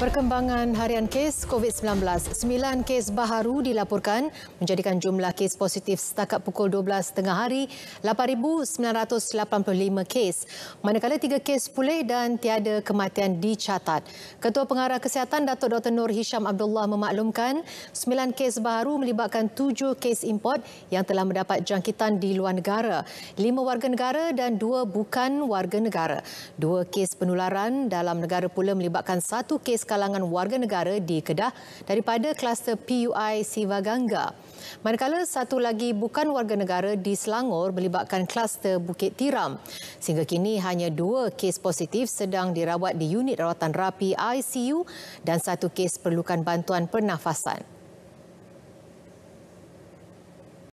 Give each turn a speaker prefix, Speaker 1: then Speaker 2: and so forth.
Speaker 1: Perkembangan harian kes COVID-19, 9 kes baharu dilaporkan menjadikan jumlah kes positif setakat pukul 12 tengah hari 8,985 kes. Manakala 3 kes pulih dan tiada kematian dicatat. Ketua Pengarah Kesihatan Datuk Dr. Nur Hisham Abdullah memaklumkan 9 kes baharu melibatkan 7 kes import yang telah mendapat jangkitan di luar negara, 5 warga negara dan 2 bukan warga negara. 2 kes penularan dalam negara pula melibatkan 1 kes kalangan warga negara di Kedah daripada kluster PUI Sivaganga. Manakala satu lagi bukan warga negara di Selangor melibatkan kluster Bukit Tiram. Sehingga kini hanya dua kes positif sedang dirawat di unit rawatan rapi ICU dan satu kes perlukan bantuan pernafasan.